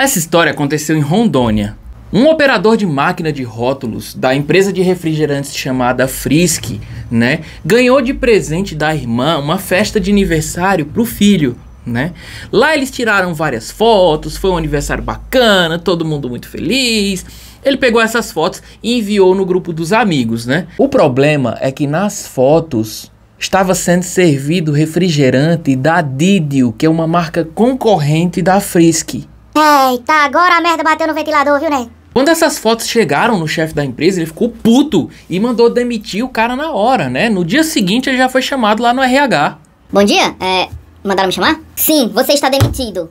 Essa história aconteceu em Rondônia. Um operador de máquina de rótulos da empresa de refrigerantes chamada Frisk, né, ganhou de presente da irmã uma festa de aniversário para o filho, né? Lá eles tiraram várias fotos, foi um aniversário bacana, todo mundo muito feliz. Ele pegou essas fotos e enviou no grupo dos amigos, né? O problema é que nas fotos estava sendo servido refrigerante da Didio, que é uma marca concorrente da Frisk. Eita, tá agora a merda bateu no ventilador, viu, né? Quando essas fotos chegaram no chefe da empresa, ele ficou puto e mandou demitir o cara na hora, né? No dia seguinte, ele já foi chamado lá no RH. Bom dia, é. Mandaram me chamar? Sim, você está demitido.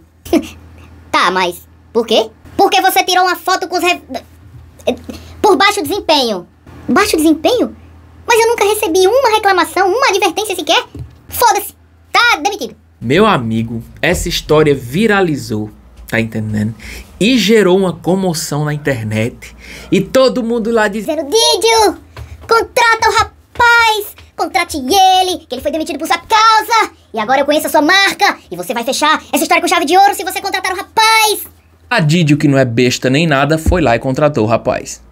tá, mas. Por quê? Porque você tirou uma foto com os. Re... Por baixo desempenho. Baixo desempenho? Mas eu nunca recebi uma reclamação, uma advertência sequer. Foda-se. Tá demitido. Meu amigo, essa história viralizou Tá entendendo? E gerou uma comoção na internet. E todo mundo lá dizendo: Didio, contrata o rapaz! Contrate ele, que ele foi demitido por sua causa! E agora eu conheço a sua marca! E você vai fechar essa história com chave de ouro se você contratar o rapaz! A Didio, que não é besta nem nada, foi lá e contratou o rapaz.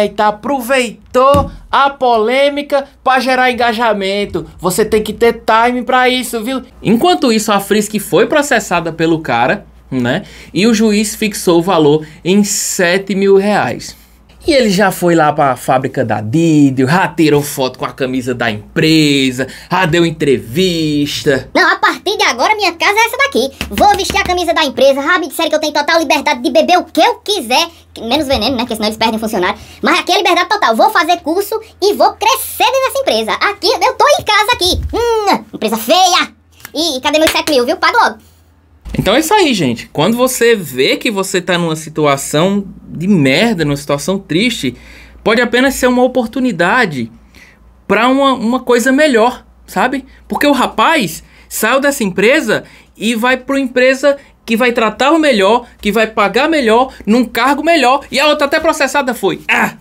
Eita, aproveitou a polêmica para gerar engajamento. Você tem que ter time para isso, viu? Enquanto isso, a Frisk foi processada pelo cara né? E o juiz fixou o valor em 7 mil reais. E ele já foi lá para a fábrica da Didio, já tirou foto com a camisa da empresa, já deu entrevista. Não, a partir de agora minha casa é essa daqui. Vou vestir a camisa da empresa, já me disseram que eu tenho total liberdade de beber o que eu quiser. Menos veneno, né? Porque senão eles perdem funcionário. Mas aqui é liberdade total. Vou fazer curso e vou crescer nessa empresa. Aqui, eu tô em casa aqui. Hum, empresa feia. E cadê meus 7 mil, viu? Pago logo. Então é isso aí, gente. Quando você vê que você está numa situação de merda, numa situação triste, pode apenas ser uma oportunidade para uma, uma coisa melhor, sabe? Porque o rapaz saiu dessa empresa e vai para uma empresa que vai tratar o melhor, que vai pagar melhor, num cargo melhor, e a outra tá até processada foi. Ah!